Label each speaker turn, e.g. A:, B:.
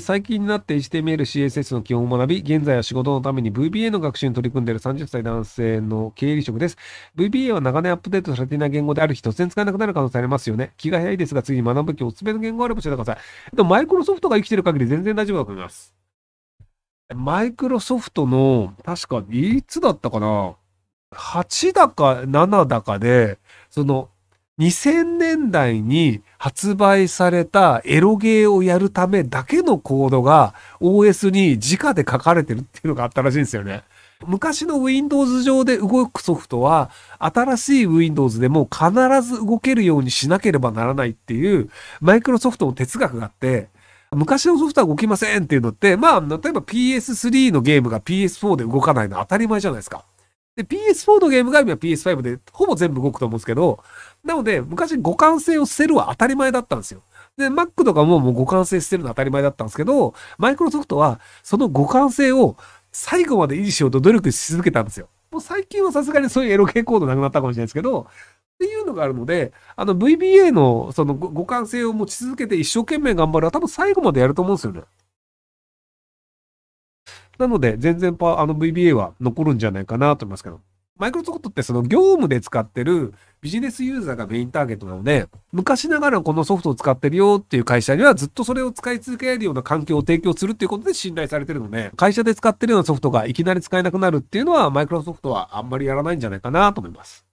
A: 最近になって HTML、CSS の基本を学び、現在は仕事のために VBA の学習に取り組んでいる30歳男性の経理職です。VBA は長年アップデートされていない言語である日突然使えなくなる可能性ありますよね。気が早いですが、次に学ぶべきおすすめの言語があれば教えてください。でもマイクロソフトが生きている限り全然大丈夫だと思います。マイクロソフトの、確か、いつだったかな ?8 だか7だかで、その、2000年代に発売されたエロゲーをやるためだけのコードが OS に直で書かれてるっていうのがあったらしいんですよね。昔の Windows 上で動くソフトは新しい Windows でも必ず動けるようにしなければならないっていうマイクロソフトの哲学があって昔のソフトは動きませんっていうのってまあ例えば PS3 のゲームが PS4 で動かないのは当たり前じゃないですか。で、PS4 のゲームが今 PS5 でほぼ全部動くと思うんですけど、なので、昔互換性を捨てるは当たり前だったんですよ。で、Mac とかももう互換性捨てるのは当たり前だったんですけど、Microsoft はその互換性を最後まで維持しようと努力し続けたんですよ。もう最近はさすがにそういうエロ系コードなくなったかもしれないですけど、っていうのがあるので、あの VBA のその互換性を持ち続けて一生懸命頑張るは多分最後までやると思うんですよね。なので、全然パあの VBA は残るんじゃないかなと思いますけど。マイクロソフトってその業務で使ってるビジネスユーザーがメインターゲットなので、昔ながらこのソフトを使ってるよっていう会社にはずっとそれを使い続けられるような環境を提供するっていうことで信頼されてるので、会社で使ってるようなソフトがいきなり使えなくなるっていうのはマイクロソフトはあんまりやらないんじゃないかなと思います。